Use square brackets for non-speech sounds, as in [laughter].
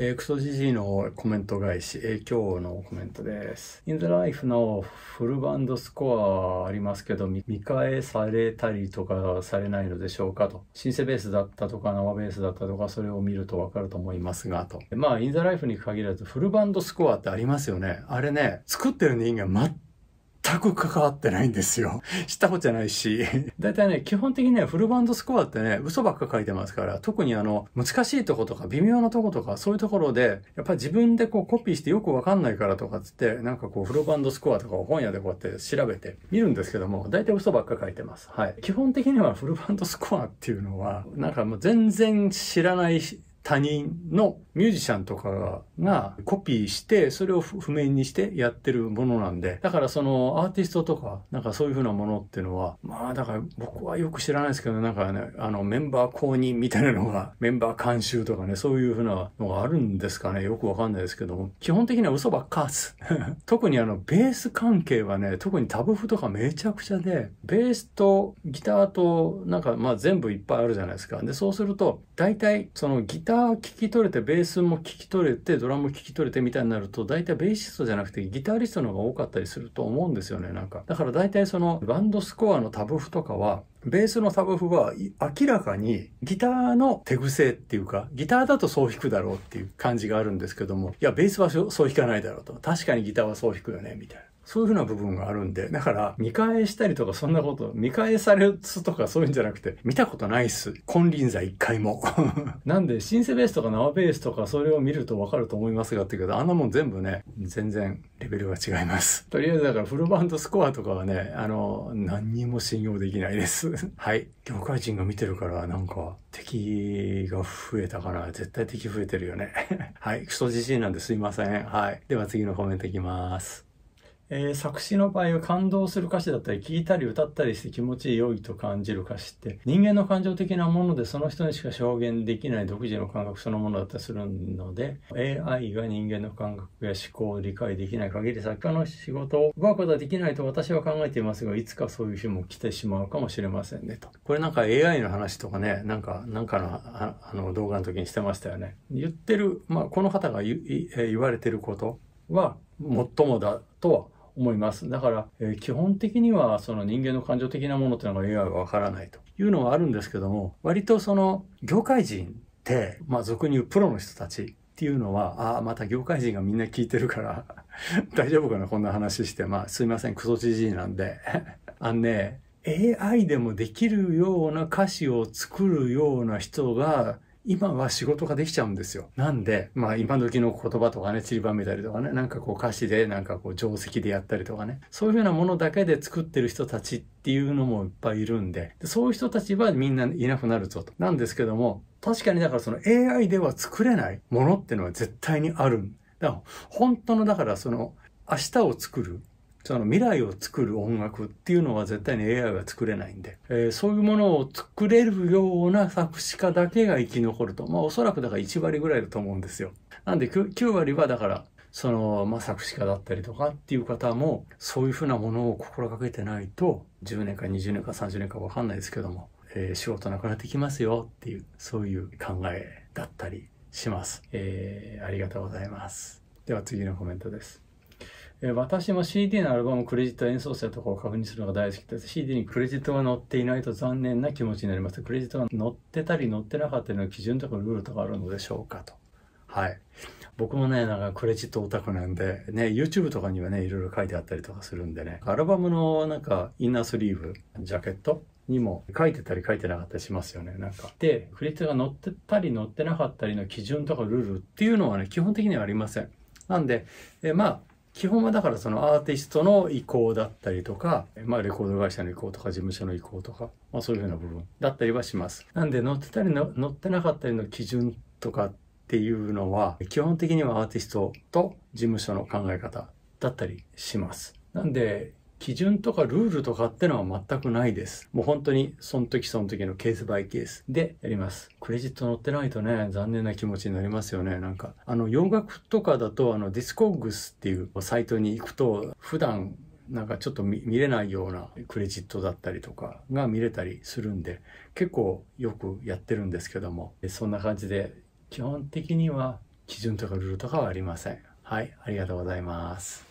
えー、クソジジイのコメント返し、えー、今日のコメントです。インドライフのフルバンドスコアありますけど、見返されたりとかされないのでしょうかと。シンセベースだったとか、生ベースだったとか、それを見るとわかると思いますが、と。まあ、インザライフに限らず、フルバンドスコアってありますよね。あれね、作ってる人間全全く関わってないんですよ。[laughs] したことじゃないし。だいたいね、基本的にね、フルバンドスコアってね、嘘ばっか書いてますから、特にあの、難しいとことか、微妙なとことか、そういうところで、やっぱ自分でこうコピーしてよくわかんないからとかつって、なんかこう、フルバンドスコアとかを本屋でこうやって調べて見るんですけども、だいたい嘘ばっか書いてます。はい。基本的にはフルバンドスコアっていうのは、なんかもう全然知らない他人のミュージシャンとかがコピーして、それを譜面にしてやってるものなんで、だからそのアーティストとか、なんかそういうふうなものっていうのは、まあだから僕はよく知らないですけど、なんかね、あのメンバー公認みたいなのが、[laughs] メンバー監修とかね、そういうふうなのがあるんですかね、よくわかんないですけども、基本的には嘘ばっかっす。[laughs] 特にあのベース関係はね、特にタブ譜とかめちゃくちゃで、ベースとギターとなんかまあ全部いっぱいあるじゃないですか。で、そうすると、大体そのギターター聞き取れてベースも聞き取れてドラム聞き取れてみたいになると大体ベーシストじゃなくてギタリストの方が多かったりすると思うんですよねなんかだから大体そのバンドスコアのタブ譜とかはベースのタブ譜は明らかにギターの手癖っていうか、ギターだとそう弾くだろうっていう感じがあるんですけども、いや、ベースはそう弾かないだろうと。確かにギターはそう弾くよね、みたいな。そういうふうな部分があるんで、だから見返したりとかそんなこと、見返されすとかそういうんじゃなくて、見たことないっす。金輪際一回も。[laughs] なんで、シンセベースとか生ベースとかそれを見るとわかると思いますがってけど、あんなもん全部ね、全然レベルが違います。[laughs] とりあえずだからフルバンドスコアとかはね、あの、何にも信用できないです。[laughs] はい。業界人が見てるからなんか敵が増えたから、絶対敵増えてるよね。はい。クソ自身なんですいません。はい。では次のコメントいきます。えー、作詞の場合は感動する歌詞だったり聴いたり歌ったりして気持ち良いと感じる歌詞って人間の感情的なものでその人にしか証言できない独自の感覚そのものだったりするので AI が人間の感覚や思考を理解できない限り作家の仕事を奪うことはできないと私は考えていますがいつかそういう日も来てしまうかもしれませんねとこれなんか AI の話とかねなんかなんかのあの動画の時にしてましたよね言ってる、まあ、この方が言われてることは最もだとは思います。だから、えー、基本的にはその人間の感情的なものっていうのが AI はわからないというのはあるんですけども、割とその業界人って、まあ俗に言うプロの人たちっていうのは、ああ、また業界人がみんな聞いてるから [laughs] 大丈夫かな、こんな話して。まあ、すいません、クソじじいなんで [laughs] あのね、AI でもできるような歌詞を作るような人が、今は仕事ができちゃうんですよ。なんで、まあ今時の言葉とかね、散りばめたりとかね、なんかこう歌詞で、なんかこう定石でやったりとかね、そういうふうなものだけで作ってる人たちっていうのもいっぱいいるんで、でそういう人たちはみんないなくなるぞと。なんですけども、確かにだからその AI では作れないものってのは絶対にある。だから本当のだからその明日を作るその未来を作る音楽っていうのは絶対に AI は作れないんで、えー、そういうものを作れるような作詞家だけが生き残ると。まあおそらくだから1割ぐらいだと思うんですよ。なんで 9, 9割はだからその、まあ、作詞家だったりとかっていう方も、そういうふうなものを心がけてないと、10年か20年か30年かわかんないですけども、えー、仕事なくなってきますよっていう、そういう考えだったりします。えー、ありがとうございます。では次のコメントです。え私も CD のアルバムクレジット演奏者とかを確認するのが大好きです。CD にクレジットが載っていないと残念な気持ちになります。クレジットが載ってたり載ってなかったりの基準とかルールとかあるのでしょうかと。はい。僕もね、なんかクレジットオタクなんで、ね、YouTube とかにはね、いろいろ書いてあったりとかするんでね、アルバムのなんかインナースリーブ、ジャケットにも書いてたり書いてなかったりしますよね、なんか。で、クレジットが載ってたり載ってなかったりの基準とかルールっていうのはね、基本的にはありません。なんで、えまあ、基本はだからそのアーティストの意向だったりとか、まあレコード会社の意向とか事務所の意向とか、まあそういうふうな部分だったりはします。なんで乗ってたりの乗ってなかったりの基準とかっていうのは、基本的にはアーティストと事務所の考え方だったりします。なんで基準とかルールとかってのは全くないです。もう本当にその時その時のケースバイケースでやります。クレジット載ってないとね、残念な気持ちになりますよね。なんか、あの洋楽とかだとあのディスコグスっていうサイトに行くと普段なんかちょっと見れないようなクレジットだったりとかが見れたりするんで、結構よくやってるんですけども、そんな感じで基本的には基準とかルールとかはありません。はい、ありがとうございます。